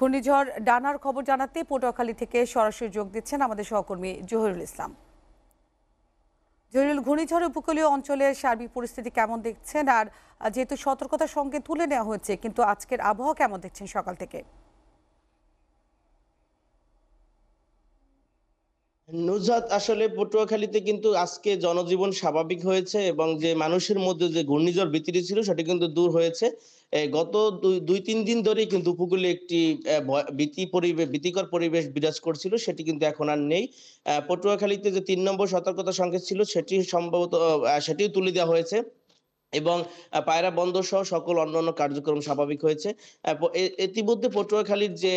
ঘূর্ণিঝড় ডানার খবর জানাতে পটুয়াখালী থেকে সরাসরি যোগ দিচ্ছেন আমাদের সহকর্মী জহিরুল ইসলাম জহিরুল ঘূর্ণিঝড় উপকূলীয় অঞ্চলের সার্বিক পরিস্থিতি কেমন দেখছেন আর যেহেতু সতর্কতার সঙ্গে তুলে নেওয়া হয়েছে কিন্তু আজকের আবহাওয়া কেমন দেখছেন সকাল থেকে নুজাত আসলে পটুয়াখালীতে কিন্তু আজকে জনজীবন স্বাভাবিক হয়েছে এবং যে মানুষের মধ্যে যে ঘূর্ণিঝড় বিতিরি ছিল সেটি কিন্তু দূর হয়েছে গত দুই তিন দিন ধরেই কিন্তু উপকূলে একটি ভীতি পরিবেশ ভীতিকর পরিবেশ বিরাজ করছিল সেটি কিন্তু এখন আর নেই পটুয়াখালীতে যে তিন নম্বর সতর্কতা সংকেত ছিল সেটি সম্ভবত সেটিও তুলে দেওয়া হয়েছে এবং পায়রা বন্দর সহ সকল অন্যান্য কার্যক্রম স্বাভাবিক হয়েছে ইতিমধ্যে পটুয়াখালীর যে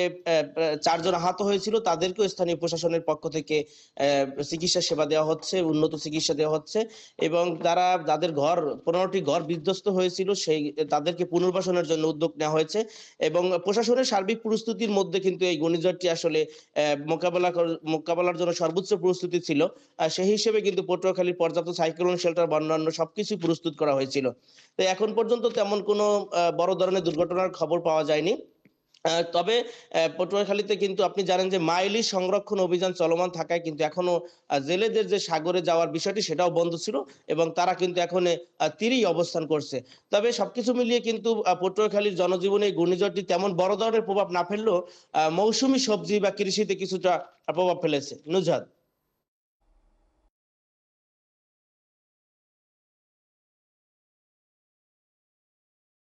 চারজন আহত হয়েছিল তাদেরকেও স্থানীয় প্রশাসনের পক্ষ থেকে চিকিৎসা সেবা দেওয়া হচ্ছে উন্নত চিকিৎসা দেওয়া হচ্ছে এবং তারা যাদের ঘর পনেরোটি ঘর বিধ্বস্ত হয়েছিল সেই তাদেরকে পুনর্বাসনের জন্য উদ্যোগ নেওয়া হয়েছে এবং প্রশাসনের সার্বিক প্রস্তুতির মধ্যে কিন্তু এই ঘূর্ণিঝড়টি আসলে মোকাবেলা মোকাবেলার জন্য সর্বোচ্চ প্রস্তুতি ছিল সেই হিসেবে কিন্তু পটুয়াখালীর পর্যাপ্ত সাইক্লোন শেল্টার বা অন্যান্য সবকিছু প্রস্তুত করা হয়েছিল ছিল তো এখন পর্যন্ত তেমন কোনো বড় ধরনের দুর্ঘটনার খবর পাওয়া যায়নি তবে পটুয়াখালীতে কিন্তু আপনি জানেন যে মাইলি সংরক্ষণ অভিযান চলমান থাকায় কিন্তু এখনো জেলেদের যে সাগরে যাওয়ার বিষয়টি সেটাও বন্ধ ছিল এবং তারা কিন্তু এখন তীরেই অবস্থান করছে তবে সবকিছু মিলিয়ে কিন্তু পটুয়াখালীর জনজীবনে এই ঘূর্ণিঝড়টি তেমন বড় ধরনের প্রভাব না ফেললেও মৌসুমি সবজি বা কৃষিতে কিছুটা প্রভাব ফেলেছে নুজাদ